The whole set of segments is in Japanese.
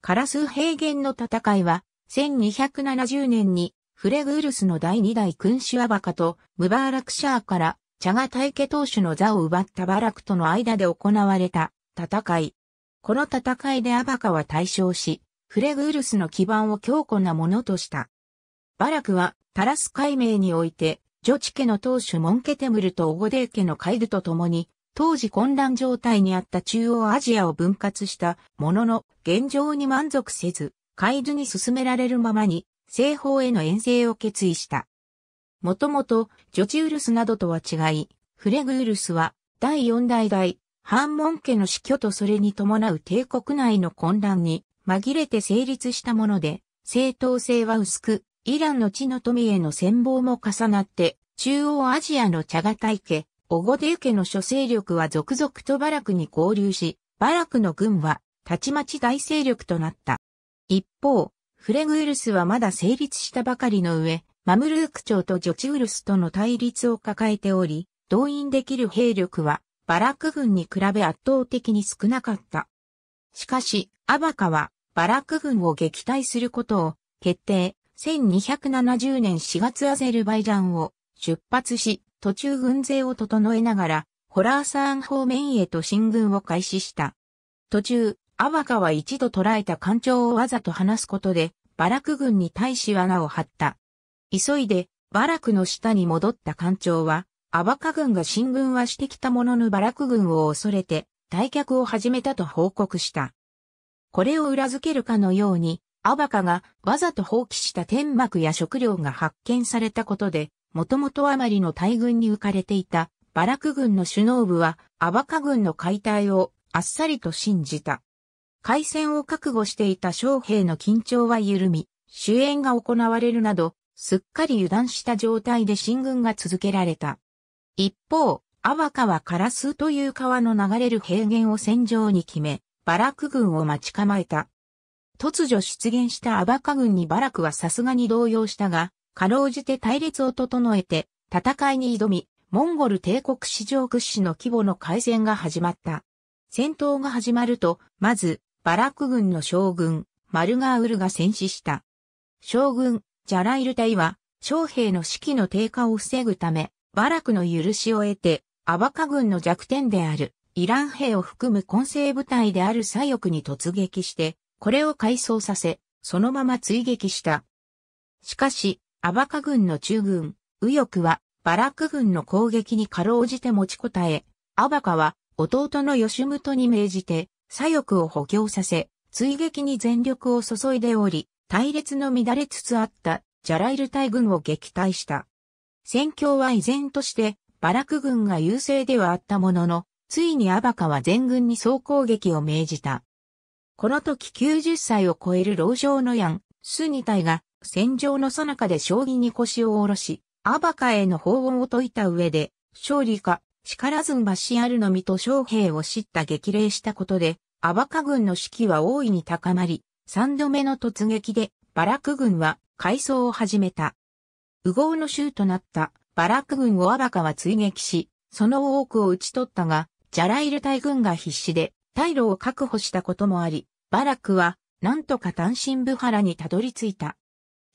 カラス平原の戦いは、1270年にフレグウルスの第二代君主アバカとムバーラクシャーからチャガ大家当主の座を奪ったバラクとの間で行われた戦い。この戦いでアバカは大勝し、フレグウルスの基盤を強固なものとした。バラクはタラス解明において、ジョチ家の当主モンケテムルとオゴデー家のカイルと共に当時混乱状態にあった中央アジアを分割したものの現状に満足せず、海図に進められるままに西方への遠征を決意した。もともとジョチウルスなどとは違い、フレグウルスは第四代代、ハンモン家の死去とそれに伴う帝国内の混乱に紛れて成立したもので、正当性は薄く、イランの地の富への戦望も重なって、中央アジアのチャガオゴデユけの諸勢力は続々とバラクに合流し、バラクの軍は、たちまち大勢力となった。一方、フレグウルスはまだ成立したばかりの上、マムルーク朝とジョチウルスとの対立を抱えており、動員できる兵力は、バラク軍に比べ圧倒的に少なかった。しかし、アバカは、バラク軍を撃退することを、決定、1270年4月アゼルバイジャンを出発し、途中軍勢を整えながら、ホラーサーン方面へと進軍を開始した。途中、アバカは一度捕らえた艦長をわざと離すことで、バラク軍に対し罠を張った。急いで、バラクの下に戻った艦長は、アバカ軍が進軍はしてきたもののバラク軍を恐れて、退却を始めたと報告した。これを裏付けるかのように、アバカがわざと放棄した天幕や食料が発見されたことで、もともとあまりの大軍に浮かれていたバラク軍の首脳部はアバカ軍の解体をあっさりと信じた。海戦を覚悟していた将兵の緊張は緩み、主演が行われるなど、すっかり油断した状態で進軍が続けられた。一方、アバカはカラスという川の流れる平原を戦場に決め、バラク軍を待ち構えた。突如出現したアバカ軍にバラクはさすがに動揺したが、かろうじて隊列を整えて、戦いに挑み、モンゴル帝国史上屈指の規模の改善が始まった。戦闘が始まると、まず、バラク軍の将軍、マルガーウルが戦死した。将軍、ジャライル隊は、将兵の士気の低下を防ぐため、バラクの許しを得て、アバカ軍の弱点である、イラン兵を含む混成部隊である左翼に突撃して、これを改装させ、そのまま追撃した。しかし、アバカ軍の中軍、右翼は、バラック軍の攻撃にかろうじて持ちこたえ、アバカは、弟の吉本に命じて、左翼を補強させ、追撃に全力を注いでおり、隊列の乱れつつあったジャライル大軍を撃退した。戦況は依然としてバラク軍が優勢ではあったものの、ついにアバカは全軍に総攻撃を命じた。この時90歳を超える老将のヤン、スニタイが戦場の最中で将棋に腰を下ろし、アバカへの法問を解いた上で、勝利か、力ずんばしあるのみと将兵を叱た激励したことで、アバカ軍の士気は大いに高まり、三度目の突撃で、バラク軍は、改装を始めた。右合の州となったバラク軍をアバカは追撃し、その多くを討ち取ったが、ジャライル大軍が必死で、退路を確保したこともあり、バラクは、なんとか単身ブハラにたどり着いた。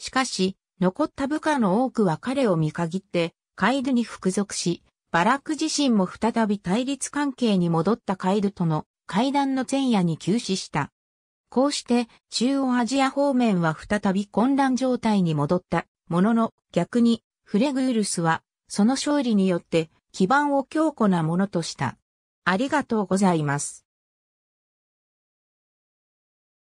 しかし、残った部下の多くは彼を見限って、カイルに服属し、バラク自身も再び対立関係に戻ったカイルとの会談の前夜に急死した。こうして、中央アジア方面は再び混乱状態に戻った。ものの、逆に、フレグウルスは、その勝利によって、基盤を強固なものとした。ありがとうございます。